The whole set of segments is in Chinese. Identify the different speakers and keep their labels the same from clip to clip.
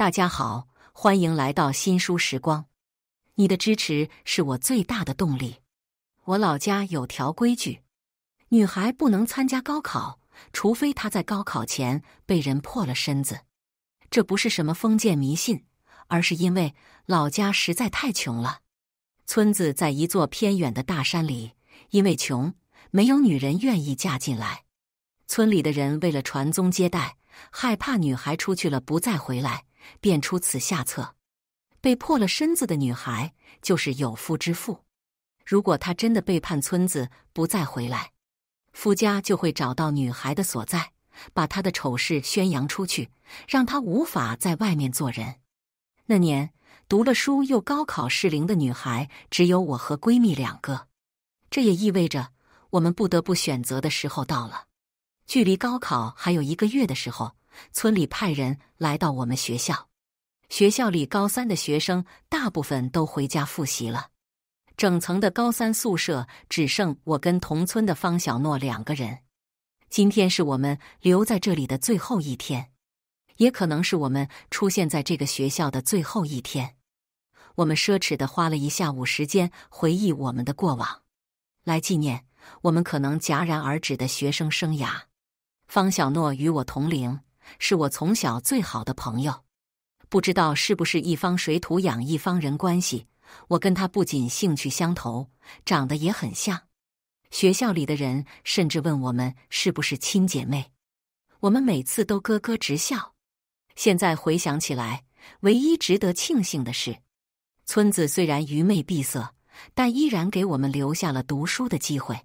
Speaker 1: 大家好，欢迎来到新书时光。你的支持是我最大的动力。我老家有条规矩，女孩不能参加高考，除非她在高考前被人破了身子。这不是什么封建迷信，而是因为老家实在太穷了。村子在一座偏远的大山里，因为穷，没有女人愿意嫁进来。村里的人为了传宗接代，害怕女孩出去了不再回来。便出此下策，被破了身子的女孩就是有夫之妇。如果她真的背叛村子不再回来，夫家就会找到女孩的所在，把她的丑事宣扬出去，让她无法在外面做人。那年读了书又高考适龄的女孩只有我和闺蜜两个，这也意味着我们不得不选择的时候到了。距离高考还有一个月的时候。村里派人来到我们学校，学校里高三的学生大部分都回家复习了，整层的高三宿舍只剩我跟同村的方小诺两个人。今天是我们留在这里的最后一天，也可能是我们出现在这个学校的最后一天。我们奢侈的花了一下午时间回忆我们的过往，来纪念我们可能戛然而止的学生生涯。方小诺与我同龄。是我从小最好的朋友，不知道是不是一方水土养一方人关系，我跟他不仅兴趣相投，长得也很像。学校里的人甚至问我们是不是亲姐妹，我们每次都咯咯直笑。现在回想起来，唯一值得庆幸的是，村子虽然愚昧闭塞，但依然给我们留下了读书的机会。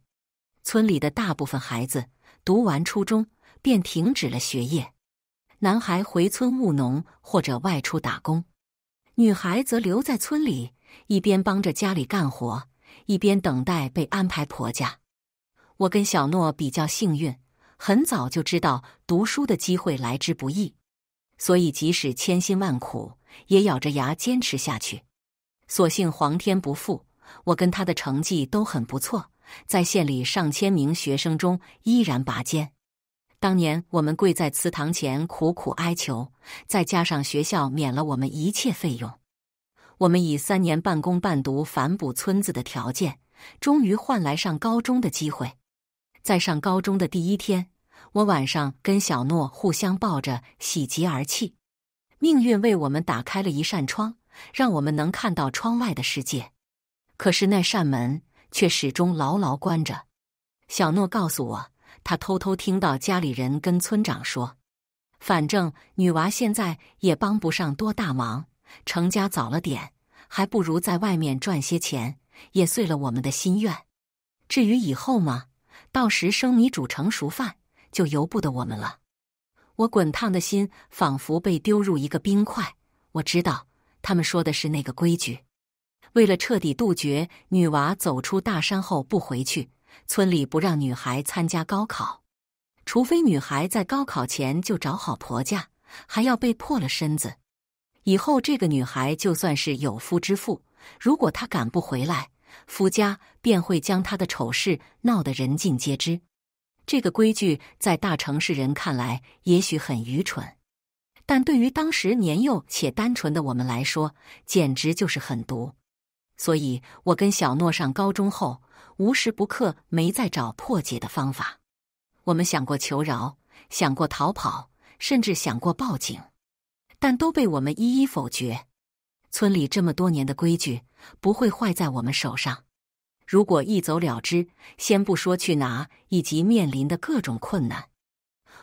Speaker 1: 村里的大部分孩子读完初中便停止了学业。男孩回村务农或者外出打工，女孩则留在村里，一边帮着家里干活，一边等待被安排婆家。我跟小诺比较幸运，很早就知道读书的机会来之不易，所以即使千辛万苦，也咬着牙坚持下去。所幸皇天不负，我跟他的成绩都很不错，在县里上千名学生中依然拔尖。当年我们跪在祠堂前苦苦哀求，再加上学校免了我们一切费用，我们以三年半工半读反哺村子的条件，终于换来上高中的机会。在上高中的第一天，我晚上跟小诺互相抱着，喜极而泣。命运为我们打开了一扇窗，让我们能看到窗外的世界。可是那扇门却始终牢牢关着。小诺告诉我。他偷偷听到家里人跟村长说：“反正女娃现在也帮不上多大忙，成家早了点，还不如在外面赚些钱，也遂了我们的心愿。至于以后嘛，到时生米煮成熟饭，就由不得我们了。”我滚烫的心仿佛被丢入一个冰块。我知道他们说的是那个规矩，为了彻底杜绝女娃走出大山后不回去。村里不让女孩参加高考，除非女孩在高考前就找好婆家，还要被破了身子。以后这个女孩就算是有夫之妇，如果她敢不回来，夫家便会将她的丑事闹得人尽皆知。这个规矩在大城市人看来也许很愚蠢，但对于当时年幼且单纯的我们来说，简直就是狠毒。所以我跟小诺上高中后。无时不刻没在找破解的方法，我们想过求饶，想过逃跑，甚至想过报警，但都被我们一一否决。村里这么多年的规矩不会坏在我们手上。如果一走了之，先不说去哪以及面临的各种困难，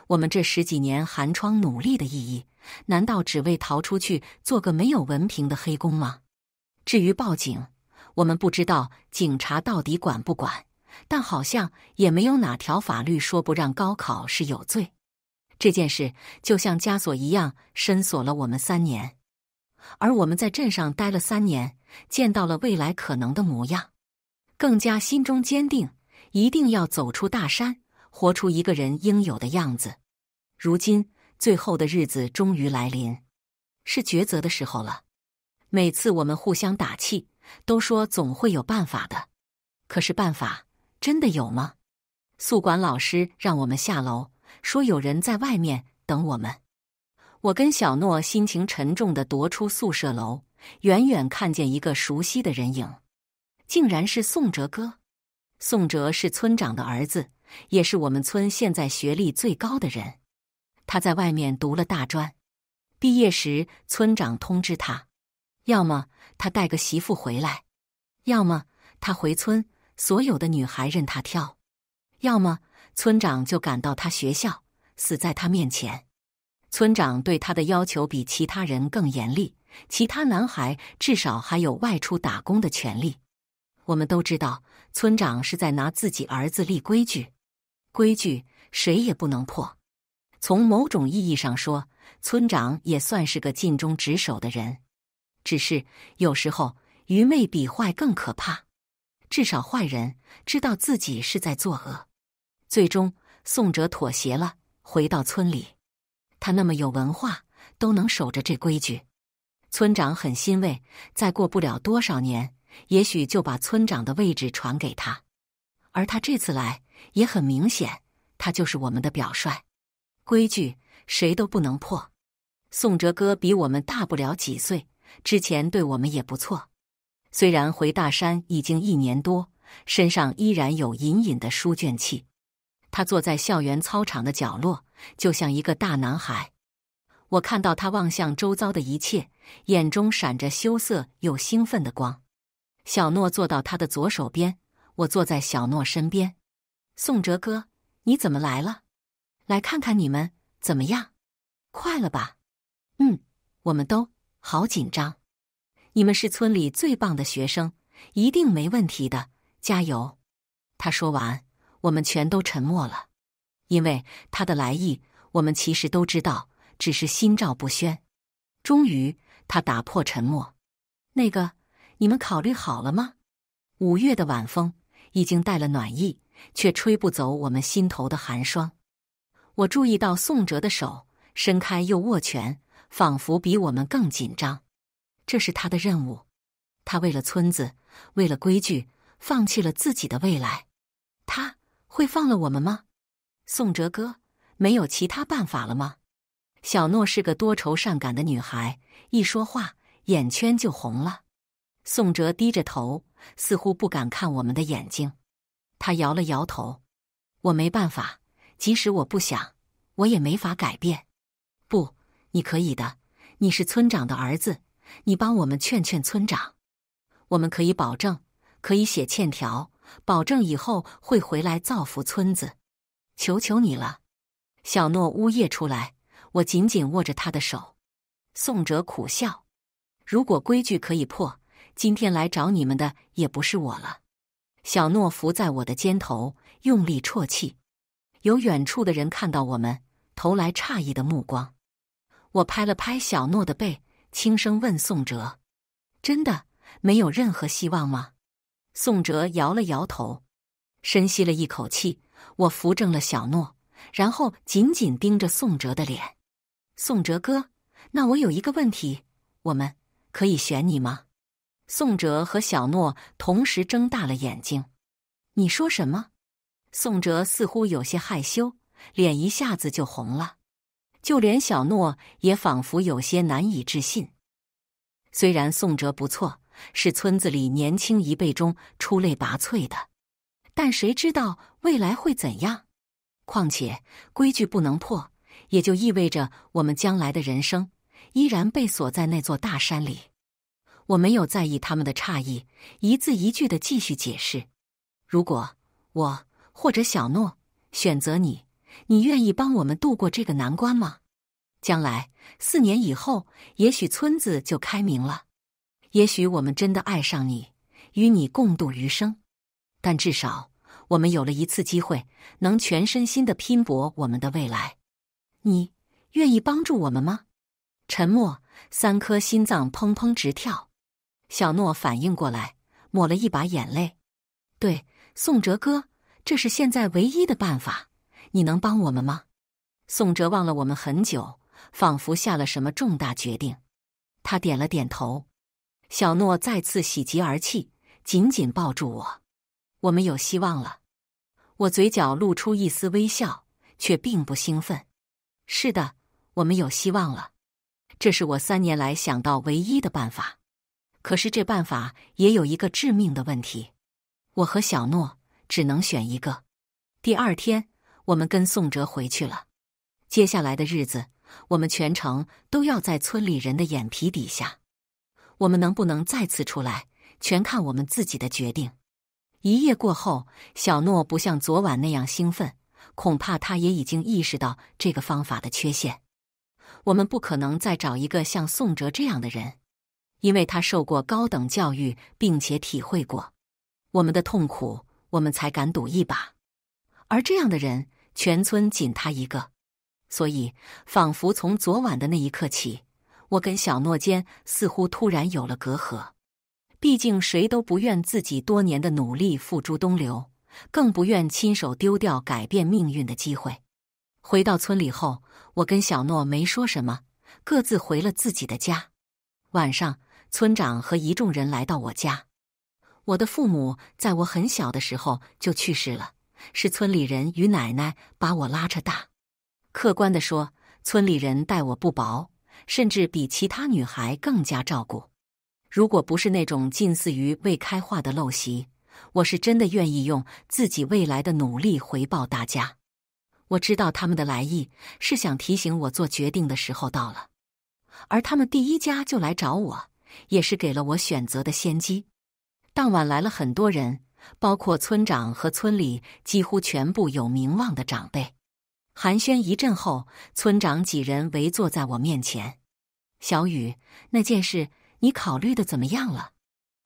Speaker 1: 我们这十几年寒窗努力的意义难道只为逃出去做个没有文凭的黑工吗？至于报警。我们不知道警察到底管不管，但好像也没有哪条法律说不让高考是有罪。这件事就像枷锁一样，深锁了我们三年。而我们在镇上待了三年，见到了未来可能的模样，更加心中坚定，一定要走出大山，活出一个人应有的样子。如今，最后的日子终于来临，是抉择的时候了。每次我们互相打气。都说总会有办法的，可是办法真的有吗？宿管老师让我们下楼，说有人在外面等我们。我跟小诺心情沉重的踱出宿舍楼，远远看见一个熟悉的人影，竟然是宋哲哥。宋哲是村长的儿子，也是我们村现在学历最高的人。他在外面读了大专，毕业时村长通知他。要么他带个媳妇回来，要么他回村，所有的女孩任他挑；要么村长就赶到他学校，死在他面前。村长对他的要求比其他人更严厉，其他男孩至少还有外出打工的权利。我们都知道，村长是在拿自己儿子立规矩，规矩谁也不能破。从某种意义上说，村长也算是个尽忠职守的人。只是有时候愚昧比坏更可怕，至少坏人知道自己是在作恶。最终，宋哲妥协了，回到村里。他那么有文化，都能守着这规矩，村长很欣慰。再过不了多少年，也许就把村长的位置传给他。而他这次来也很明显，他就是我们的表率。规矩谁都不能破。宋哲哥比我们大不了几岁。之前对我们也不错，虽然回大山已经一年多，身上依然有隐隐的书卷气。他坐在校园操场的角落，就像一个大男孩。我看到他望向周遭的一切，眼中闪着羞涩又兴奋的光。小诺坐到他的左手边，我坐在小诺身边。宋哲哥，你怎么来了？来看看你们怎么样？快了吧？嗯，我们都。好紧张，你们是村里最棒的学生，一定没问题的，加油！他说完，我们全都沉默了，因为他的来意，我们其实都知道，只是心照不宣。终于，他打破沉默：“那个，你们考虑好了吗？”五月的晚风已经带了暖意，却吹不走我们心头的寒霜。我注意到宋哲的手伸开又握拳。仿佛比我们更紧张，这是他的任务。他为了村子，为了规矩，放弃了自己的未来。他会放了我们吗？宋哲哥，没有其他办法了吗？小诺是个多愁善感的女孩，一说话眼圈就红了。宋哲低着头，似乎不敢看我们的眼睛。他摇了摇头：“我没办法，即使我不想，我也没法改变。”不。你可以的，你是村长的儿子，你帮我们劝劝村长，我们可以保证，可以写欠条，保证以后会回来造福村子。求求你了，小诺呜咽出来，我紧紧握着他的手。宋哲苦笑，如果规矩可以破，今天来找你们的也不是我了。小诺伏在我的肩头，用力啜泣。有远处的人看到我们，投来诧异的目光。我拍了拍小诺的背，轻声问宋哲：“真的没有任何希望吗？”宋哲摇了摇头，深吸了一口气。我扶正了小诺，然后紧紧盯着宋哲的脸。宋哲哥，那我有一个问题，我们可以选你吗？宋哲和小诺同时睁大了眼睛。你说什么？宋哲似乎有些害羞，脸一下子就红了。就连小诺也仿佛有些难以置信。虽然宋哲不错，是村子里年轻一辈中出类拔萃的，但谁知道未来会怎样？况且规矩不能破，也就意味着我们将来的人生依然被锁在那座大山里。我没有在意他们的诧异，一字一句的继续解释：如果我或者小诺选择你。你愿意帮我们度过这个难关吗？将来四年以后，也许村子就开明了，也许我们真的爱上你，与你共度余生。但至少我们有了一次机会，能全身心的拼搏我们的未来。你愿意帮助我们吗？沉默，三颗心脏砰砰直跳。小诺反应过来，抹了一把眼泪。对，宋哲哥，这是现在唯一的办法。你能帮我们吗？宋哲望了我们很久，仿佛下了什么重大决定。他点了点头。小诺再次喜极而泣，紧紧抱住我。我们有希望了。我嘴角露出一丝微笑，却并不兴奋。是的，我们有希望了。这是我三年来想到唯一的办法。可是这办法也有一个致命的问题：我和小诺只能选一个。第二天。我们跟宋哲回去了，接下来的日子，我们全程都要在村里人的眼皮底下。我们能不能再次出来，全看我们自己的决定。一夜过后，小诺不像昨晚那样兴奋，恐怕他也已经意识到这个方法的缺陷。我们不可能再找一个像宋哲这样的人，因为他受过高等教育，并且体会过我们的痛苦，我们才敢赌一把。而这样的人。全村仅他一个，所以仿佛从昨晚的那一刻起，我跟小诺间似乎突然有了隔阂。毕竟谁都不愿自己多年的努力付诸东流，更不愿亲手丢掉改变命运的机会。回到村里后，我跟小诺没说什么，各自回了自己的家。晚上，村长和一众人来到我家。我的父母在我很小的时候就去世了。是村里人与奶奶把我拉扯大。客观的说，村里人待我不薄，甚至比其他女孩更加照顾。如果不是那种近似于未开化的陋习，我是真的愿意用自己未来的努力回报大家。我知道他们的来意是想提醒我做决定的时候到了，而他们第一家就来找我，也是给了我选择的先机。当晚来了很多人。包括村长和村里几乎全部有名望的长辈，寒暄一阵后，村长几人围坐在我面前。小雨，那件事你考虑的怎么样了？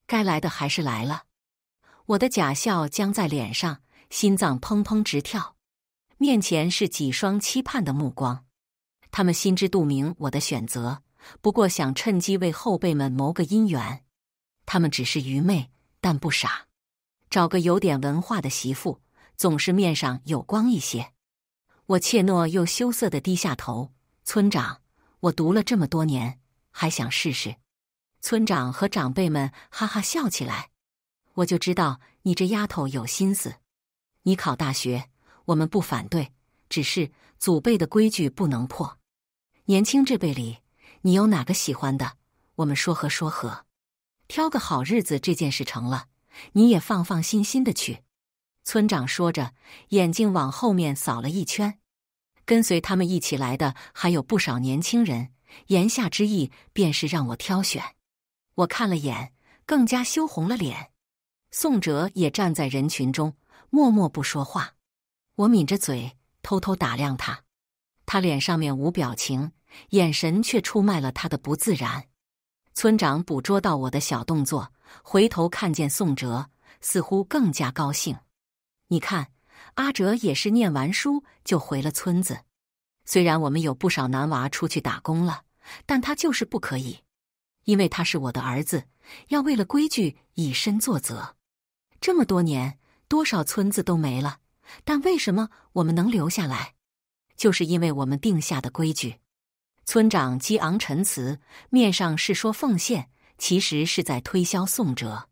Speaker 1: 该来的还是来了。我的假笑僵在脸上，心脏砰砰直跳。面前是几双期盼的目光，他们心知肚明我的选择，不过想趁机为后辈们谋个姻缘。他们只是愚昧，但不傻。找个有点文化的媳妇，总是面上有光一些。我怯懦又羞涩的低下头。村长，我读了这么多年，还想试试。村长和长辈们哈哈笑起来。我就知道你这丫头有心思。你考大学，我们不反对，只是祖辈的规矩不能破。年轻这辈里，你有哪个喜欢的？我们说和说和，挑个好日子，这件事成了。你也放放心心的去，村长说着，眼睛往后面扫了一圈。跟随他们一起来的还有不少年轻人，言下之意便是让我挑选。我看了眼，更加羞红了脸。宋哲也站在人群中，默默不说话。我抿着嘴，偷偷打量他。他脸上面无表情，眼神却出卖了他的不自然。村长捕捉到我的小动作。回头看见宋哲，似乎更加高兴。你看，阿哲也是念完书就回了村子。虽然我们有不少男娃出去打工了，但他就是不可以，因为他是我的儿子，要为了规矩以身作则。这么多年，多少村子都没了，但为什么我们能留下来？就是因为我们定下的规矩。村长激昂陈词，面上是说奉献。其实是在推销宋哲，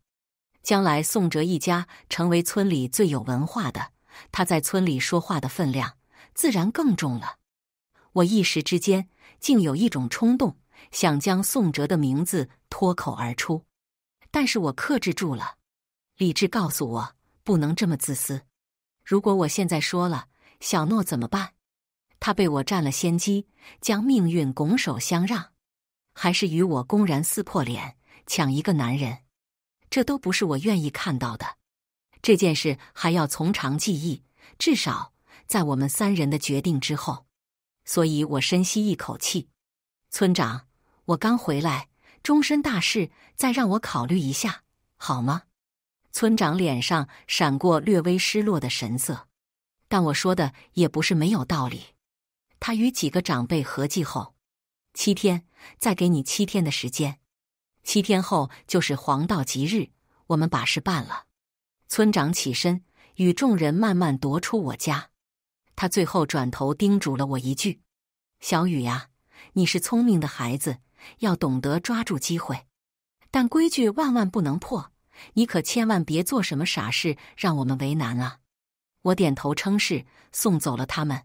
Speaker 1: 将来宋哲一家成为村里最有文化的，他在村里说话的分量自然更重了。我一时之间竟有一种冲动，想将宋哲的名字脱口而出，但是我克制住了，理智告诉我不能这么自私。如果我现在说了，小诺怎么办？他被我占了先机，将命运拱手相让，还是与我公然撕破脸？抢一个男人，这都不是我愿意看到的。这件事还要从长计议，至少在我们三人的决定之后。所以我深吸一口气，村长，我刚回来，终身大事再让我考虑一下，好吗？村长脸上闪过略微失落的神色，但我说的也不是没有道理。他与几个长辈合计后，七天，再给你七天的时间。七天后就是黄道吉日，我们把事办了。村长起身，与众人慢慢踱出我家。他最后转头叮嘱了我一句：“小雨呀，你是聪明的孩子，要懂得抓住机会，但规矩万万不能破。你可千万别做什么傻事，让我们为难啊！”我点头称是，送走了他们。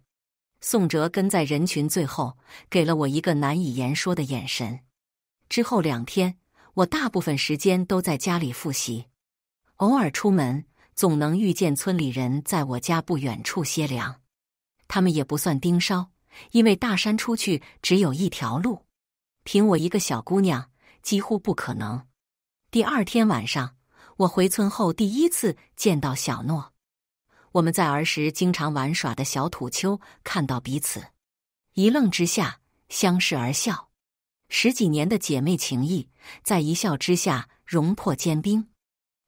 Speaker 1: 宋哲跟在人群最后，给了我一个难以言说的眼神。之后两天。我大部分时间都在家里复习，偶尔出门，总能遇见村里人在我家不远处歇凉。他们也不算盯梢，因为大山出去只有一条路，凭我一个小姑娘几乎不可能。第二天晚上，我回村后第一次见到小诺，我们在儿时经常玩耍的小土丘看到彼此，一愣之下相视而笑。十几年的姐妹情谊，在一笑之下融破坚冰。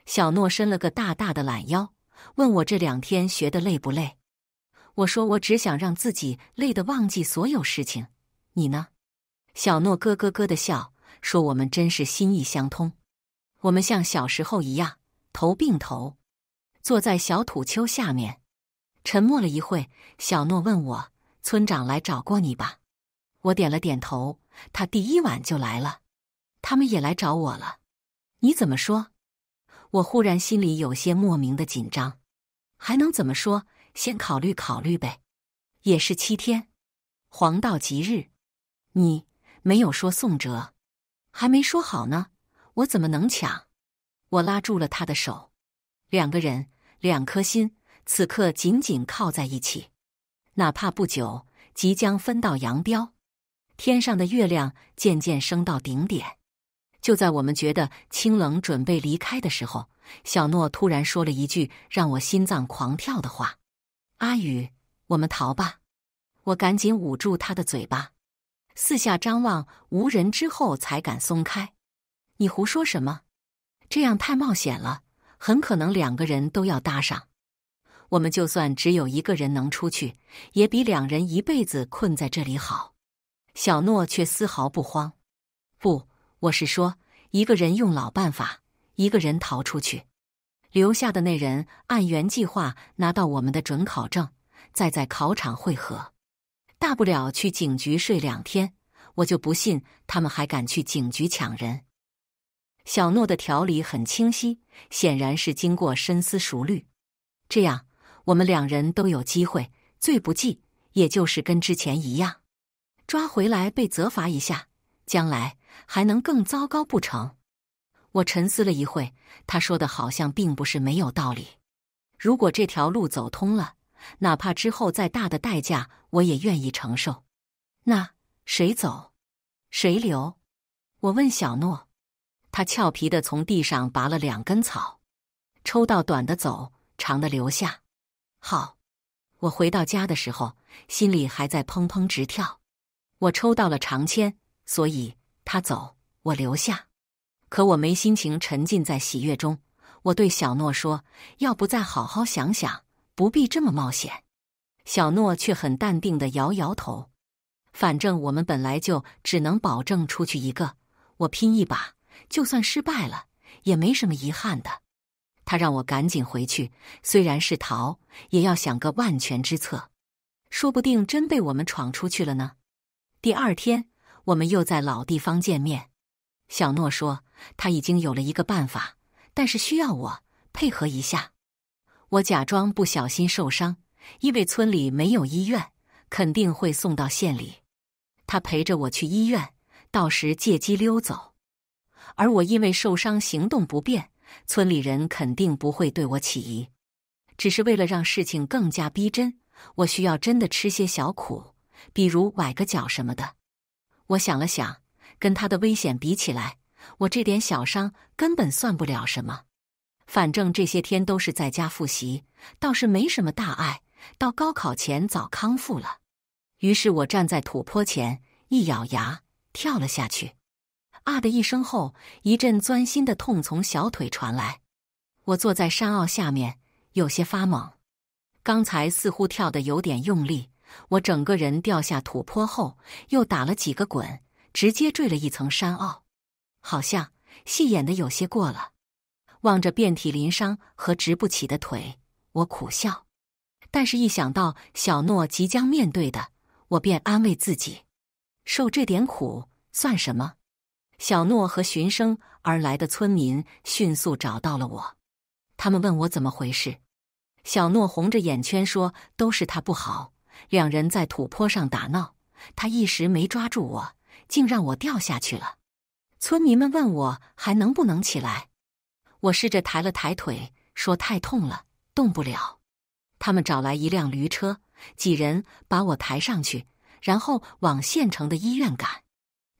Speaker 1: 小诺伸了个大大的懒腰，问我这两天学的累不累？我说我只想让自己累得忘记所有事情。你呢？小诺咯咯咯的笑，说我们真是心意相通。我们像小时候一样，头并头，坐在小土丘下面。沉默了一会，小诺问我：“村长来找过你吧？”我点了点头。他第一晚就来了，他们也来找我了。你怎么说？我忽然心里有些莫名的紧张。还能怎么说？先考虑考虑呗。也是七天，黄道吉日。你没有说宋哲，还没说好呢。我怎么能抢？我拉住了他的手，两个人两颗心此刻紧紧靠在一起，哪怕不久即将分道扬镳。天上的月亮渐渐升到顶点，就在我们觉得清冷准备离开的时候，小诺突然说了一句让我心脏狂跳的话：“阿宇，我们逃吧！”我赶紧捂住他的嘴巴，四下张望无人之后才敢松开。你胡说什么？这样太冒险了，很可能两个人都要搭上。我们就算只有一个人能出去，也比两人一辈子困在这里好。小诺却丝毫不慌，不，我是说，一个人用老办法，一个人逃出去，留下的那人按原计划拿到我们的准考证，再在考场会合。大不了去警局睡两天，我就不信他们还敢去警局抢人。小诺的条理很清晰，显然是经过深思熟虑。这样，我们两人都有机会，最不济，也就是跟之前一样。抓回来被责罚一下，将来还能更糟糕不成？我沉思了一会，他说的好像并不是没有道理。如果这条路走通了，哪怕之后再大的代价，我也愿意承受。那谁走，谁留？我问小诺，他俏皮的从地上拔了两根草，抽到短的走，长的留下。好，我回到家的时候，心里还在砰砰直跳。我抽到了长签，所以他走，我留下。可我没心情沉浸在喜悦中，我对小诺说：“要不再好好想想，不必这么冒险。”小诺却很淡定的摇摇头：“反正我们本来就只能保证出去一个，我拼一把，就算失败了也没什么遗憾的。”他让我赶紧回去，虽然是逃，也要想个万全之策，说不定真被我们闯出去了呢。第二天，我们又在老地方见面。小诺说他已经有了一个办法，但是需要我配合一下。我假装不小心受伤，因为村里没有医院，肯定会送到县里。他陪着我去医院，到时借机溜走。而我因为受伤行动不便，村里人肯定不会对我起疑。只是为了让事情更加逼真，我需要真的吃些小苦。比如崴个脚什么的，我想了想，跟他的危险比起来，我这点小伤根本算不了什么。反正这些天都是在家复习，倒是没什么大碍，到高考前早康复了。于是我站在土坡前，一咬牙跳了下去。啊的一声后，一阵钻心的痛从小腿传来，我坐在山坳下面，有些发懵。刚才似乎跳得有点用力。我整个人掉下土坡后，又打了几个滚，直接坠了一层山坳，好像戏演的有些过了。望着遍体鳞伤和直不起的腿，我苦笑。但是，一想到小诺即将面对的，我便安慰自己：受这点苦算什么？小诺和寻声而来的村民迅速找到了我，他们问我怎么回事。小诺红着眼圈说：“都是他不好。”两人在土坡上打闹，他一时没抓住我，竟让我掉下去了。村民们问我还能不能起来，我试着抬了抬腿，说太痛了，动不了。他们找来一辆驴车，几人把我抬上去，然后往县城的医院赶。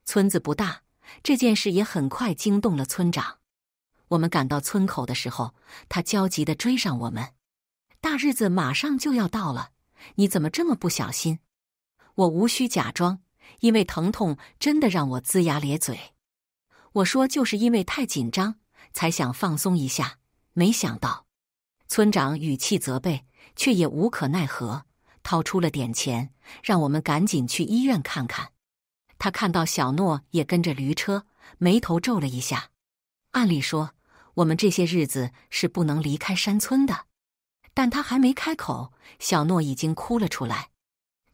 Speaker 1: 村子不大，这件事也很快惊动了村长。我们赶到村口的时候，他焦急的追上我们。大日子马上就要到了。你怎么这么不小心？我无需假装，因为疼痛真的让我龇牙咧嘴。我说，就是因为太紧张，才想放松一下。没想到，村长语气责备，却也无可奈何，掏出了点钱，让我们赶紧去医院看看。他看到小诺也跟着驴车，眉头皱了一下。按理说，我们这些日子是不能离开山村的。但他还没开口，小诺已经哭了出来。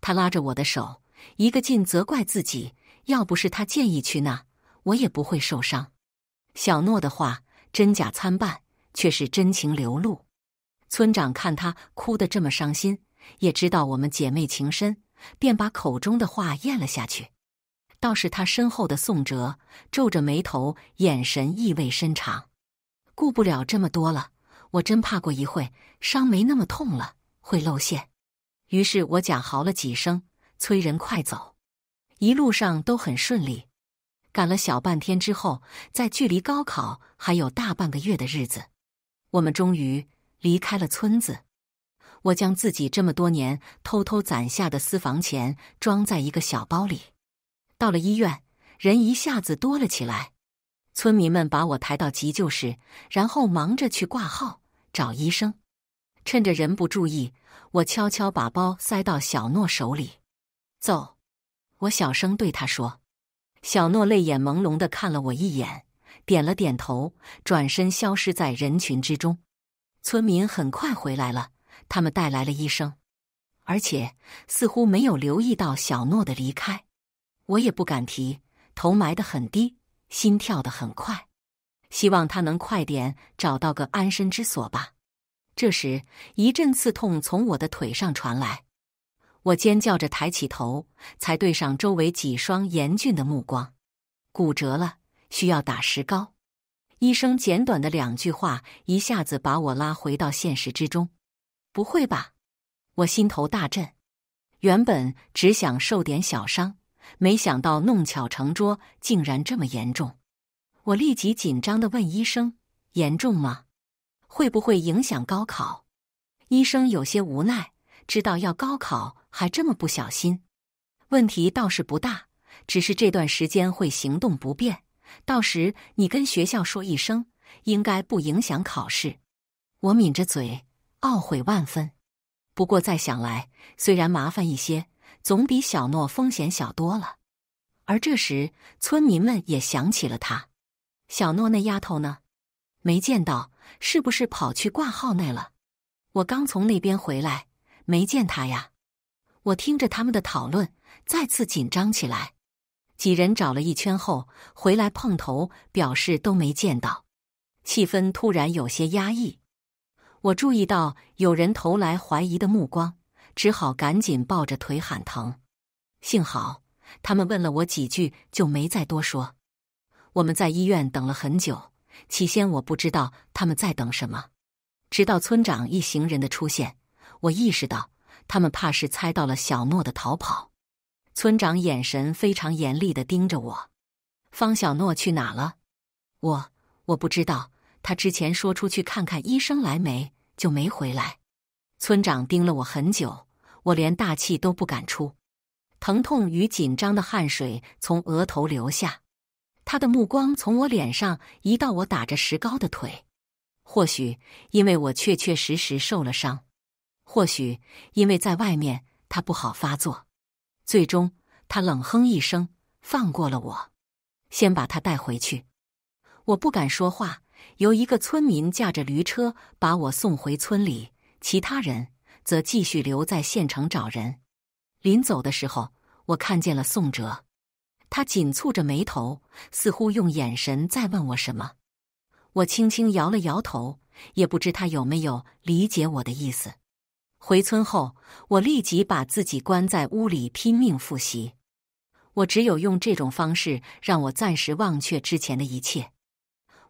Speaker 1: 他拉着我的手，一个劲责怪自己：要不是他建议去那，我也不会受伤。小诺的话真假参半，却是真情流露。村长看他哭得这么伤心，也知道我们姐妹情深，便把口中的话咽了下去。倒是他身后的宋哲皱着眉头，眼神意味深长。顾不了这么多了。我真怕过一会伤没那么痛了会露馅，于是我假嚎了几声，催人快走。一路上都很顺利，赶了小半天之后，在距离高考还有大半个月的日子，我们终于离开了村子。我将自己这么多年偷偷攒下的私房钱装在一个小包里，到了医院，人一下子多了起来，村民们把我抬到急救室，然后忙着去挂号。找医生，趁着人不注意，我悄悄把包塞到小诺手里。走，我小声对他说。小诺泪眼朦胧的看了我一眼，点了点头，转身消失在人群之中。村民很快回来了，他们带来了医生，而且似乎没有留意到小诺的离开。我也不敢提，头埋得很低，心跳得很快。希望他能快点找到个安身之所吧。这时，一阵刺痛从我的腿上传来，我尖叫着抬起头，才对上周围几双严峻的目光。骨折了，需要打石膏。医生简短的两句话一下子把我拉回到现实之中。不会吧？我心头大震。原本只想受点小伤，没想到弄巧成拙，竟然这么严重。我立即紧张的问医生：“严重吗？会不会影响高考？”医生有些无奈，知道要高考还这么不小心。问题倒是不大，只是这段时间会行动不便，到时你跟学校说一声，应该不影响考试。我抿着嘴，懊悔万分。不过再想来，虽然麻烦一些，总比小诺风险小多了。而这时，村民们也想起了他。小诺那丫头呢？没见到，是不是跑去挂号那了？我刚从那边回来，没见她呀。我听着他们的讨论，再次紧张起来。几人找了一圈后回来碰头，表示都没见到。气氛突然有些压抑。我注意到有人投来怀疑的目光，只好赶紧抱着腿喊疼。幸好他们问了我几句，就没再多说。我们在医院等了很久，起先我不知道他们在等什么，直到村长一行人的出现，我意识到他们怕是猜到了小诺的逃跑。村长眼神非常严厉的盯着我：“方小诺去哪了？”“我我不知道，他之前说出去看看医生来没，就没回来。”村长盯了我很久，我连大气都不敢出，疼痛与紧张的汗水从额头流下。他的目光从我脸上移到我打着石膏的腿，或许因为我确确实实受了伤，或许因为在外面他不好发作。最终，他冷哼一声，放过了我，先把他带回去。我不敢说话，由一个村民驾着驴车把我送回村里，其他人则继续留在县城找人。临走的时候，我看见了宋哲。他紧蹙着眉头，似乎用眼神在问我什么。我轻轻摇了摇头，也不知他有没有理解我的意思。回村后，我立即把自己关在屋里，拼命复习。我只有用这种方式，让我暂时忘却之前的一切。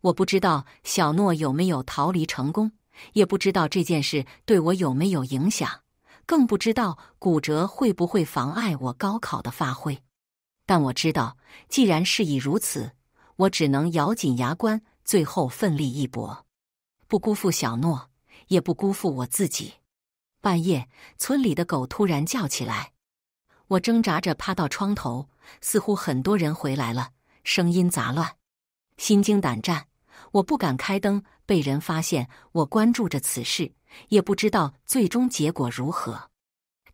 Speaker 1: 我不知道小诺有没有逃离成功，也不知道这件事对我有没有影响，更不知道骨折会不会妨碍我高考的发挥。但我知道，既然事已如此，我只能咬紧牙关，最后奋力一搏，不辜负小诺，也不辜负我自己。半夜，村里的狗突然叫起来，我挣扎着趴到窗头，似乎很多人回来了，声音杂乱，心惊胆战，我不敢开灯，被人发现。我关注着此事，也不知道最终结果如何。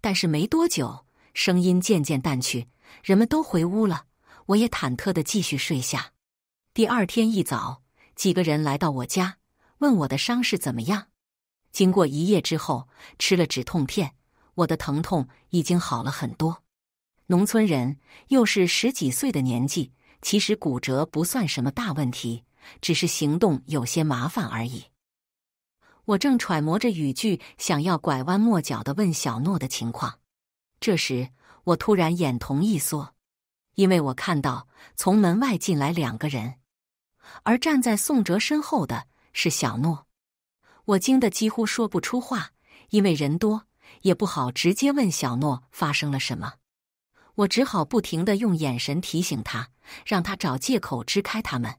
Speaker 1: 但是没多久，声音渐渐淡去。人们都回屋了，我也忐忑的继续睡下。第二天一早，几个人来到我家，问我的伤势怎么样。经过一夜之后，吃了止痛片，我的疼痛已经好了很多。农村人又是十几岁的年纪，其实骨折不算什么大问题，只是行动有些麻烦而已。我正揣摩着语句，想要拐弯抹角的问小诺的情况，这时。我突然眼瞳一缩，因为我看到从门外进来两个人，而站在宋哲身后的是小诺。我惊得几乎说不出话，因为人多也不好直接问小诺发生了什么，我只好不停的用眼神提醒他，让他找借口支开他们。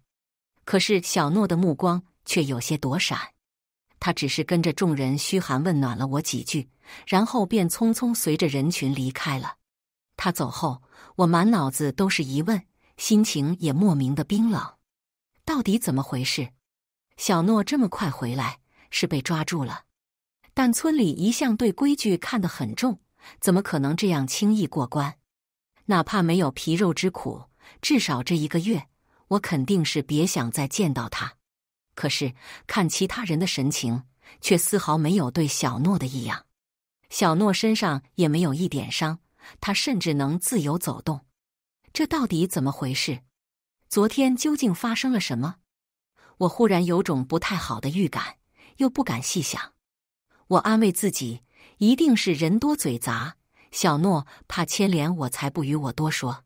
Speaker 1: 可是小诺的目光却有些躲闪，他只是跟着众人嘘寒问暖了我几句，然后便匆匆随着人群离开了。他走后，我满脑子都是疑问，心情也莫名的冰冷。到底怎么回事？小诺这么快回来是被抓住了？但村里一向对规矩看得很重，怎么可能这样轻易过关？哪怕没有皮肉之苦，至少这一个月我肯定是别想再见到他。可是看其他人的神情，却丝毫没有对小诺的异样。小诺身上也没有一点伤。他甚至能自由走动，这到底怎么回事？昨天究竟发生了什么？我忽然有种不太好的预感，又不敢细想。我安慰自己，一定是人多嘴杂，小诺怕牵连我才不与我多说。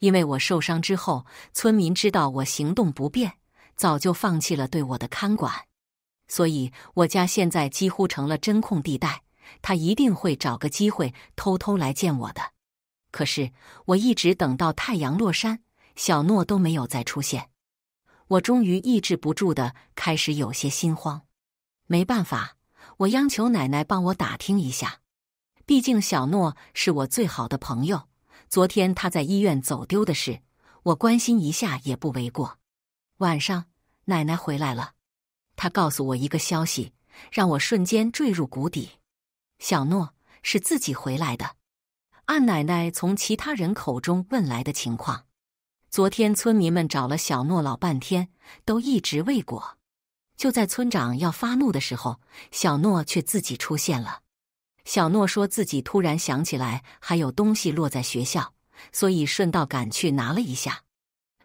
Speaker 1: 因为我受伤之后，村民知道我行动不便，早就放弃了对我的看管，所以我家现在几乎成了真空地带。他一定会找个机会偷偷来见我的，可是我一直等到太阳落山，小诺都没有再出现。我终于抑制不住的开始有些心慌。没办法，我央求奶奶帮我打听一下，毕竟小诺是我最好的朋友。昨天他在医院走丢的事，我关心一下也不为过。晚上，奶奶回来了，她告诉我一个消息，让我瞬间坠入谷底。小诺是自己回来的，按奶奶从其他人口中问来的情况，昨天村民们找了小诺老半天都一直未果。就在村长要发怒的时候，小诺却自己出现了。小诺说自己突然想起来还有东西落在学校，所以顺道赶去拿了一下。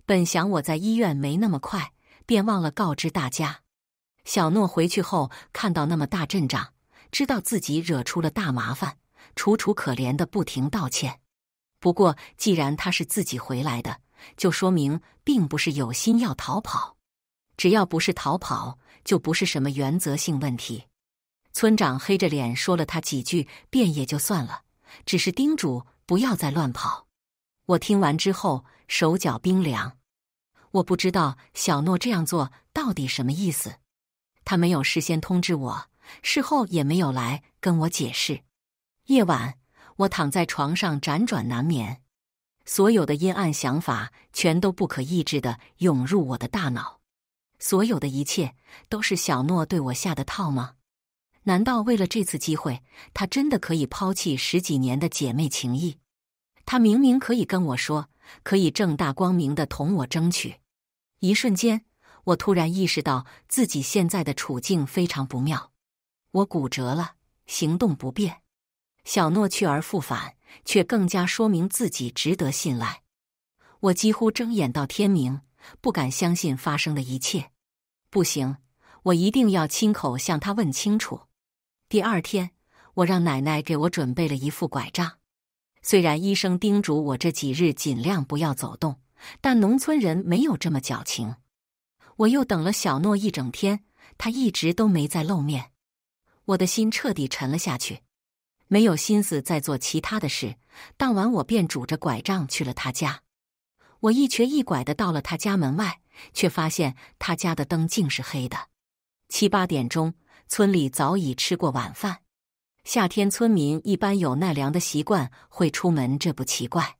Speaker 1: 本想我在医院没那么快，便忘了告知大家。小诺回去后看到那么大阵仗。知道自己惹出了大麻烦，楚楚可怜的不停道歉。不过，既然他是自己回来的，就说明并不是有心要逃跑。只要不是逃跑，就不是什么原则性问题。村长黑着脸说了他几句，便也就算了，只是叮嘱不要再乱跑。我听完之后，手脚冰凉。我不知道小诺这样做到底什么意思。他没有事先通知我。事后也没有来跟我解释。夜晚，我躺在床上辗转难眠，所有的阴暗想法全都不可抑制的涌入我的大脑。所有的一切都是小诺对我下的套吗？难道为了这次机会，他真的可以抛弃十几年的姐妹情谊？他明明可以跟我说，可以正大光明的同我争取。一瞬间，我突然意识到自己现在的处境非常不妙。我骨折了，行动不便。小诺去而复返，却更加说明自己值得信赖。我几乎睁眼到天明，不敢相信发生的一切。不行，我一定要亲口向他问清楚。第二天，我让奶奶给我准备了一副拐杖。虽然医生叮嘱我这几日尽量不要走动，但农村人没有这么矫情。我又等了小诺一整天，他一直都没再露面。我的心彻底沉了下去，没有心思再做其他的事。当晚，我便拄着拐杖去了他家。我一瘸一拐的到了他家门外，却发现他家的灯竟是黑的。七八点钟，村里早已吃过晚饭。夏天，村民一般有耐凉的习惯，会出门，这不奇怪。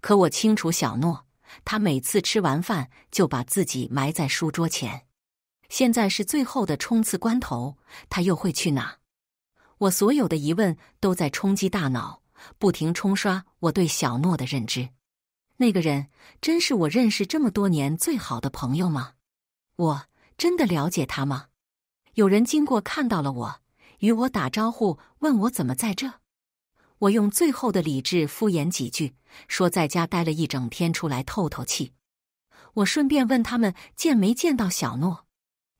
Speaker 1: 可我清楚，小诺他每次吃完饭就把自己埋在书桌前。现在是最后的冲刺关头，他又会去哪？我所有的疑问都在冲击大脑，不停冲刷我对小诺的认知。那个人真是我认识这么多年最好的朋友吗？我真的了解他吗？有人经过看到了我，与我打招呼，问我怎么在这。我用最后的理智敷衍几句，说在家待了一整天，出来透透气。我顺便问他们见没见到小诺。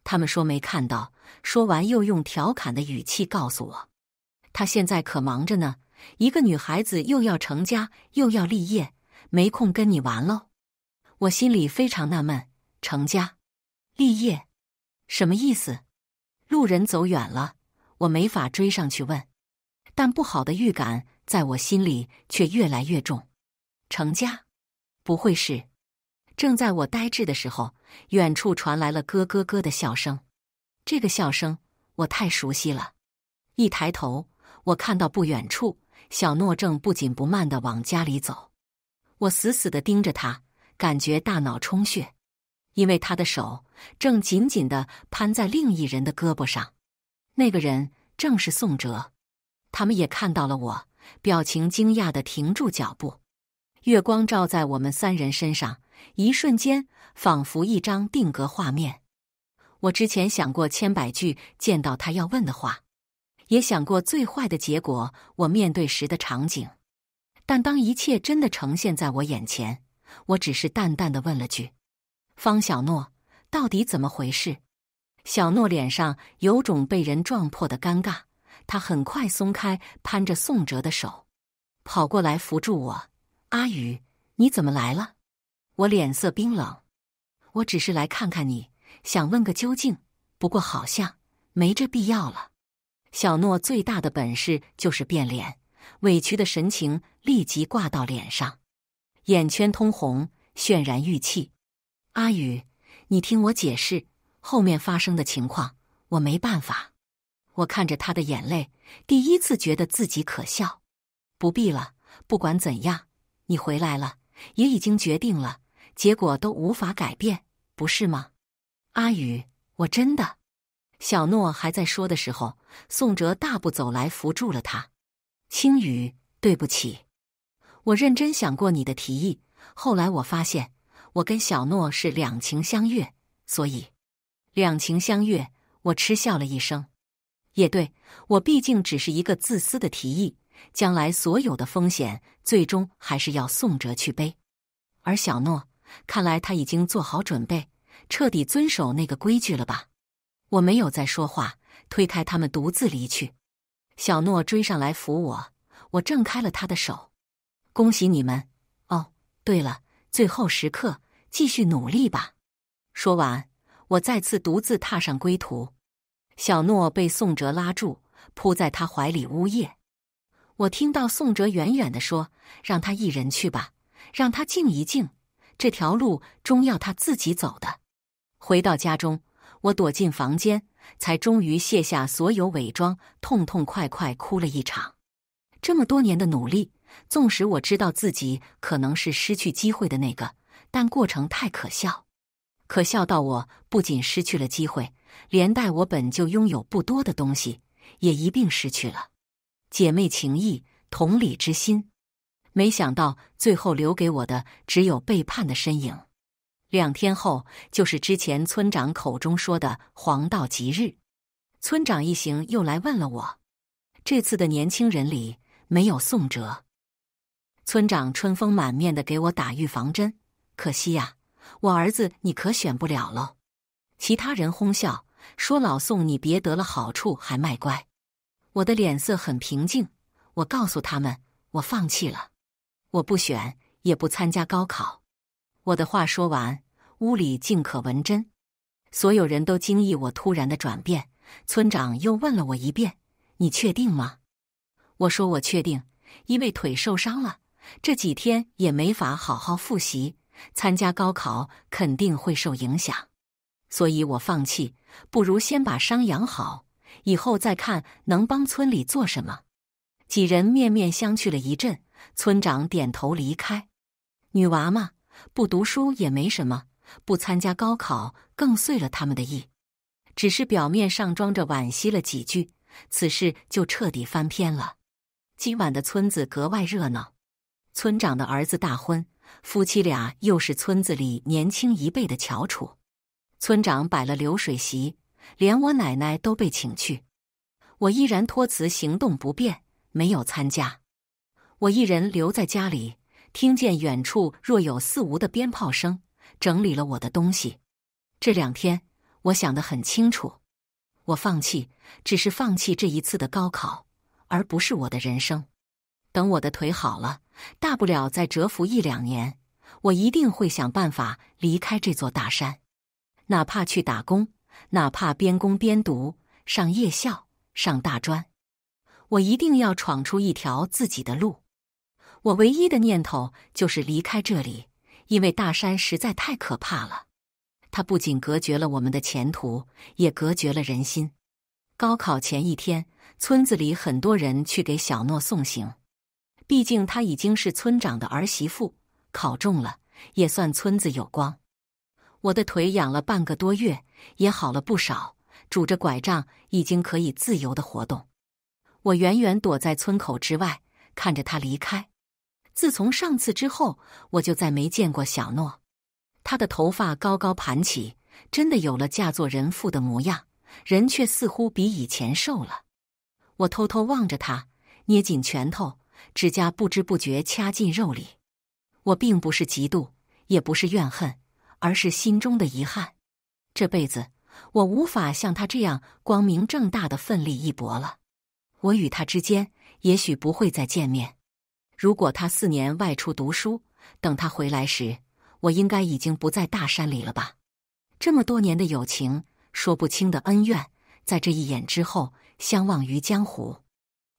Speaker 1: 他们说没看到，说完又用调侃的语气告诉我，他现在可忙着呢，一个女孩子又要成家又要立业，没空跟你玩喽。我心里非常纳闷，成家、立业，什么意思？路人走远了，我没法追上去问，但不好的预感在我心里却越来越重。成家，不会是？正在我呆滞的时候。远处传来了咯咯咯的笑声，这个笑声我太熟悉了。一抬头，我看到不远处小诺正不紧不慢的往家里走。我死死的盯着他，感觉大脑充血，因为他的手正紧紧的攀在另一人的胳膊上。那个人正是宋哲。他们也看到了我，表情惊讶的停住脚步。月光照在我们三人身上。一瞬间，仿佛一张定格画面。我之前想过千百句见到他要问的话，也想过最坏的结果我面对时的场景，但当一切真的呈现在我眼前，我只是淡淡的问了句：“方小诺，到底怎么回事？”小诺脸上有种被人撞破的尴尬，他很快松开攀着宋哲的手，跑过来扶住我：“阿宇，你怎么来了？”我脸色冰冷，我只是来看看你，想问个究竟。不过好像没这必要了。小诺最大的本事就是变脸，委屈的神情立即挂到脸上，眼圈通红，泫然欲泣。阿宇，你听我解释，后面发生的情况，我没办法。我看着他的眼泪，第一次觉得自己可笑。不必了，不管怎样，你回来了，也已经决定了。结果都无法改变，不是吗？阿宇，我真的。小诺还在说的时候，宋哲大步走来，扶住了他。青宇，对不起，我认真想过你的提议。后来我发现，我跟小诺是两情相悦，所以两情相悦。我嗤笑了一声，也对我毕竟只是一个自私的提议，将来所有的风险最终还是要宋哲去背，而小诺。看来他已经做好准备，彻底遵守那个规矩了吧？我没有再说话，推开他们，独自离去。小诺追上来扶我，我挣开了他的手。恭喜你们！哦，对了，最后时刻，继续努力吧。说完，我再次独自踏上归途。小诺被宋哲拉住，扑在他怀里呜咽。我听到宋哲远远的说：“让他一人去吧，让他静一静。”这条路终要他自己走的。回到家中，我躲进房间，才终于卸下所有伪装，痛痛快快哭了一场。这么多年的努力，纵使我知道自己可能是失去机会的那个，但过程太可笑，可笑到我不仅失去了机会，连带我本就拥有不多的东西也一并失去了。姐妹情谊，同理之心。没想到最后留给我的只有背叛的身影。两天后，就是之前村长口中说的黄道吉日，村长一行又来问了我。这次的年轻人里没有宋哲，村长春风满面的给我打预防针。可惜呀，我儿子你可选不了喽。其他人哄笑说：“老宋，你别得了好处还卖乖。”我的脸色很平静，我告诉他们，我放弃了。我不选，也不参加高考。我的话说完，屋里静可闻真，所有人都惊异我突然的转变。村长又问了我一遍：“你确定吗？”我说：“我确定，因为腿受伤了，这几天也没法好好复习，参加高考肯定会受影响，所以我放弃。不如先把伤养好，以后再看能帮村里做什么。”几人面面相觑了一阵。村长点头离开。女娃嘛，不读书也没什么，不参加高考更遂了他们的意。只是表面上装着惋惜了几句，此事就彻底翻篇了。今晚的村子格外热闹，村长的儿子大婚，夫妻俩又是村子里年轻一辈的翘楚。村长摆了流水席，连我奶奶都被请去。我依然托辞行动不便，没有参加。我一人留在家里，听见远处若有似无的鞭炮声，整理了我的东西。这两天，我想得很清楚，我放弃，只是放弃这一次的高考，而不是我的人生。等我的腿好了，大不了再蛰伏一两年，我一定会想办法离开这座大山，哪怕去打工，哪怕边工边读，上夜校，上大专，我一定要闯出一条自己的路。我唯一的念头就是离开这里，因为大山实在太可怕了。它不仅隔绝了我们的前途，也隔绝了人心。高考前一天，村子里很多人去给小诺送行，毕竟他已经是村长的儿媳妇，考中了也算村子有光。我的腿养了半个多月，也好了不少，拄着拐杖已经可以自由的活动。我远远躲在村口之外，看着他离开。自从上次之后，我就再没见过小诺。她的头发高高盘起，真的有了嫁作人妇的模样，人却似乎比以前瘦了。我偷偷望着她，捏紧拳头，指甲不知不觉掐进肉里。我并不是嫉妒，也不是怨恨，而是心中的遗憾。这辈子，我无法像他这样光明正大的奋力一搏了。我与他之间，也许不会再见面。如果他四年外出读书，等他回来时，我应该已经不在大山里了吧？这么多年的友情，说不清的恩怨，在这一眼之后，相忘于江湖。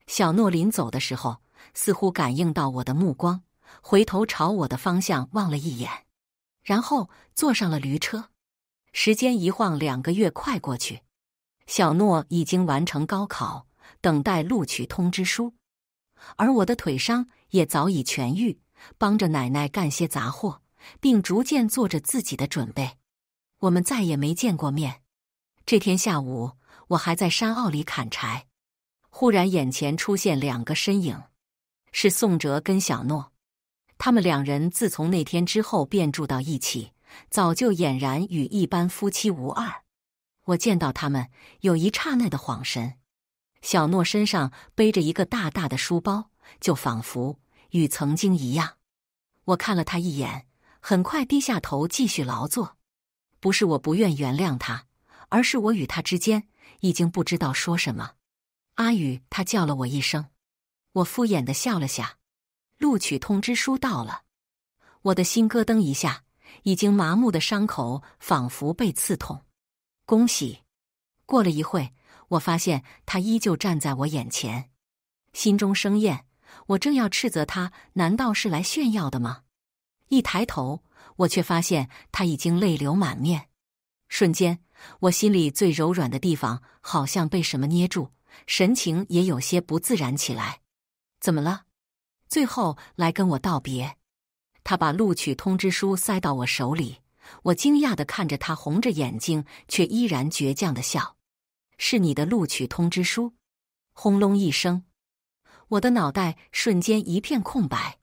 Speaker 1: 小诺临走的时候，似乎感应到我的目光，回头朝我的方向望了一眼，然后坐上了驴车。时间一晃，两个月快过去，小诺已经完成高考，等待录取通知书。而我的腿伤也早已痊愈，帮着奶奶干些杂活，并逐渐做着自己的准备。我们再也没见过面。这天下午，我还在山坳里砍柴，忽然眼前出现两个身影，是宋哲跟小诺。他们两人自从那天之后便住到一起，早就俨然与一般夫妻无二。我见到他们，有一刹那的恍神。小诺身上背着一个大大的书包，就仿佛与曾经一样。我看了他一眼，很快低下头继续劳作。不是我不愿原谅他，而是我与他之间已经不知道说什么。阿宇他叫了我一声，我敷衍的笑了下。录取通知书到了，我的心咯噔一下，已经麻木的伤口仿佛被刺痛。恭喜。过了一会。我发现他依旧站在我眼前，心中生厌。我正要斥责他，难道是来炫耀的吗？一抬头，我却发现他已经泪流满面。瞬间，我心里最柔软的地方好像被什么捏住，神情也有些不自然起来。怎么了？最后来跟我道别，他把录取通知书塞到我手里，我惊讶的看着他，红着眼睛，却依然倔强的笑。是你的录取通知书！轰隆一声，我的脑袋瞬间一片空白，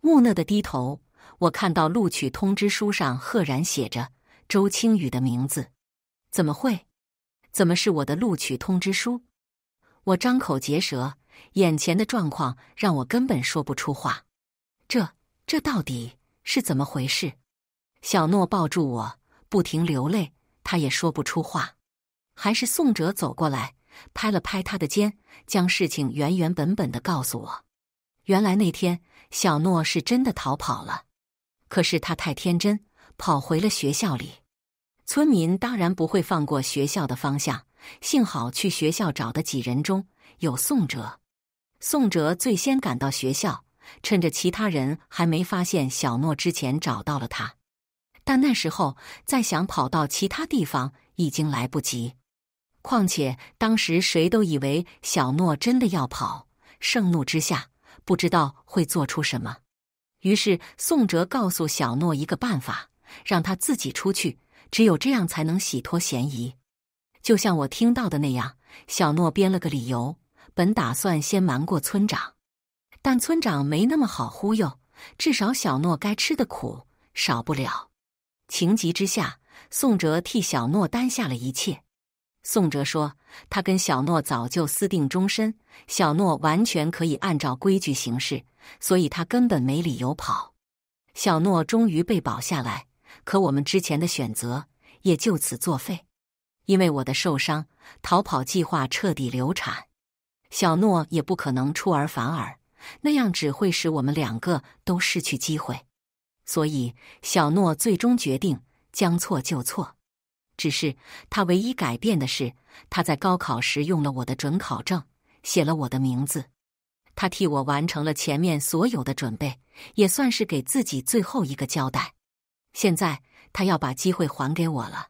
Speaker 1: 木讷的低头。我看到录取通知书上赫然写着周青雨的名字，怎么会？怎么是我的录取通知书？我张口结舌，眼前的状况让我根本说不出话。这这到底是怎么回事？小诺抱住我，不停流泪，他也说不出话。还是宋哲走过来，拍了拍他的肩，将事情原原本本的告诉我。原来那天小诺是真的逃跑了，可是他太天真，跑回了学校里。村民当然不会放过学校的方向，幸好去学校找的几人中有宋哲，宋哲最先赶到学校，趁着其他人还没发现小诺之前找到了他。但那时候再想跑到其他地方已经来不及。况且当时谁都以为小诺真的要跑，盛怒之下不知道会做出什么。于是宋哲告诉小诺一个办法，让他自己出去，只有这样才能洗脱嫌疑。就像我听到的那样，小诺编了个理由，本打算先瞒过村长，但村长没那么好忽悠，至少小诺该吃的苦少不了。情急之下，宋哲替小诺担下了一切。宋哲说：“他跟小诺早就私定终身，小诺完全可以按照规矩行事，所以他根本没理由跑。小诺终于被保下来，可我们之前的选择也就此作废，因为我的受伤，逃跑计划彻底流产。小诺也不可能出尔反尔，那样只会使我们两个都失去机会。所以，小诺最终决定将错就错。”只是他唯一改变的是，他在高考时用了我的准考证，写了我的名字。他替我完成了前面所有的准备，也算是给自己最后一个交代。现在他要把机会还给我了。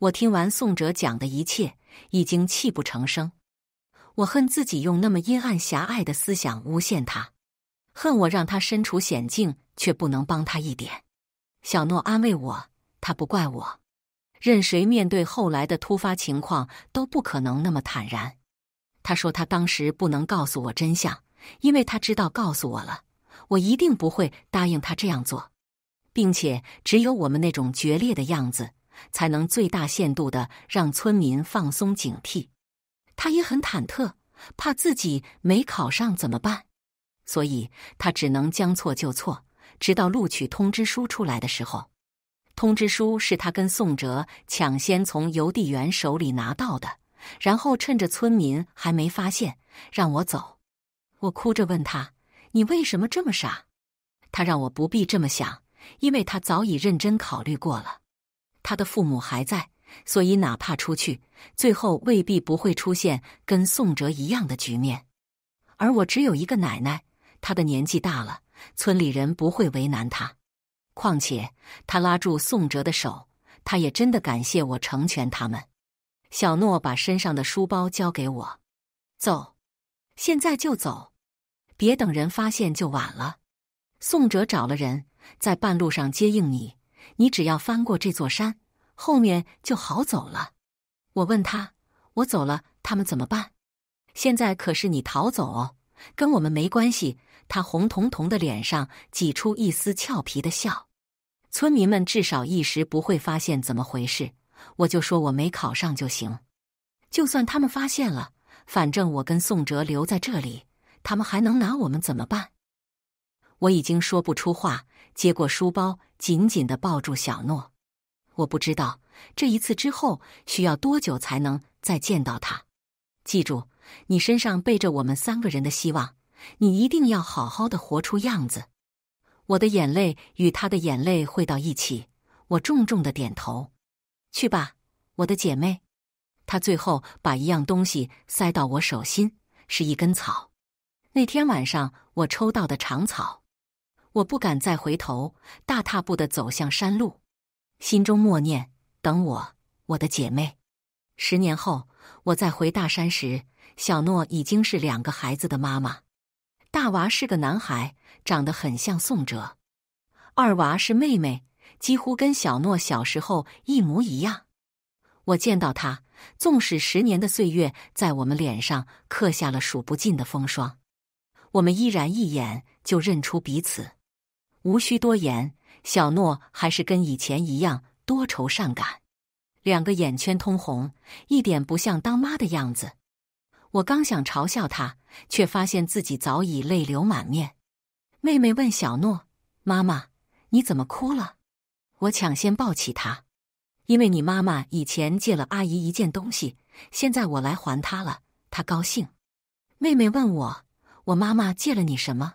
Speaker 1: 我听完宋哲讲的一切，已经泣不成声。我恨自己用那么阴暗狭隘的思想诬陷他，恨我让他身处险境却不能帮他一点。小诺安慰我，他不怪我。任谁面对后来的突发情况都不可能那么坦然。他说他当时不能告诉我真相，因为他知道告诉我了，我一定不会答应他这样做，并且只有我们那种决裂的样子，才能最大限度的让村民放松警惕。他也很忐忑，怕自己没考上怎么办，所以他只能将错就错，直到录取通知书出来的时候。通知书是他跟宋哲抢先从邮递员手里拿到的，然后趁着村民还没发现，让我走。我哭着问他：“你为什么这么傻？”他让我不必这么想，因为他早已认真考虑过了。他的父母还在，所以哪怕出去，最后未必不会出现跟宋哲一样的局面。而我只有一个奶奶，她的年纪大了，村里人不会为难她。况且，他拉住宋哲的手，他也真的感谢我成全他们。小诺把身上的书包交给我，走，现在就走，别等人发现就晚了。宋哲找了人在半路上接应你，你只要翻过这座山，后面就好走了。我问他，我走了，他们怎么办？现在可是你逃走。跟我们没关系。他红彤彤的脸上挤出一丝俏皮的笑。村民们至少一时不会发现怎么回事，我就说我没考上就行。就算他们发现了，反正我跟宋哲留在这里，他们还能拿我们怎么办？我已经说不出话，接过书包，紧紧的抱住小诺。我不知道这一次之后需要多久才能再见到他。记住。你身上背着我们三个人的希望，你一定要好好的活出样子。我的眼泪与他的眼泪汇到一起，我重重的点头。去吧，我的姐妹。他最后把一样东西塞到我手心，是一根草。那天晚上我抽到的长草。我不敢再回头，大踏步的走向山路，心中默念：等我，我的姐妹。十年后，我在回大山时。小诺已经是两个孩子的妈妈，大娃是个男孩，长得很像宋哲；二娃是妹妹，几乎跟小诺小时候一模一样。我见到她，纵使十年的岁月在我们脸上刻下了数不尽的风霜，我们依然一眼就认出彼此，无需多言。小诺还是跟以前一样多愁善感，两个眼圈通红，一点不像当妈的样子。我刚想嘲笑他，却发现自己早已泪流满面。妹妹问小诺：“妈妈，你怎么哭了？”我抢先抱起她，因为你妈妈以前借了阿姨一件东西，现在我来还她了，她高兴。妹妹问我：“我妈妈借了你什么？”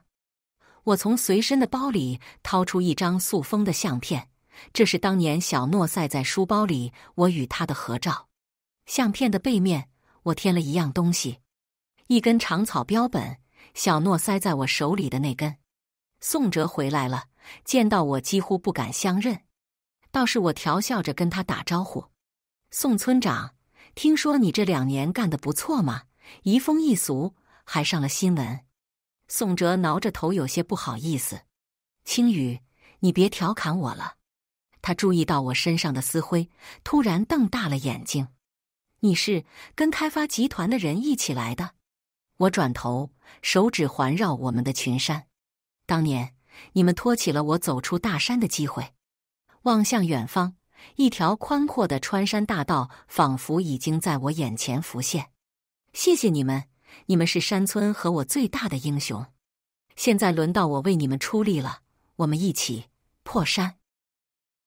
Speaker 1: 我从随身的包里掏出一张塑封的相片，这是当年小诺塞在书包里我与他的合照。相片的背面。我添了一样东西，一根长草标本，小诺塞在我手里的那根。宋哲回来了，见到我几乎不敢相认，倒是我调笑着跟他打招呼。宋村长，听说你这两年干的不错嘛，移风易俗还上了新闻。宋哲挠着头，有些不好意思。青雨，你别调侃我了。他注意到我身上的丝灰，突然瞪大了眼睛。你是跟开发集团的人一起来的，我转头，手指环绕我们的群山。当年你们托起了我走出大山的机会。望向远方，一条宽阔的穿山大道仿佛已经在我眼前浮现。谢谢你们，你们是山村和我最大的英雄。现在轮到我为你们出力了，我们一起破山。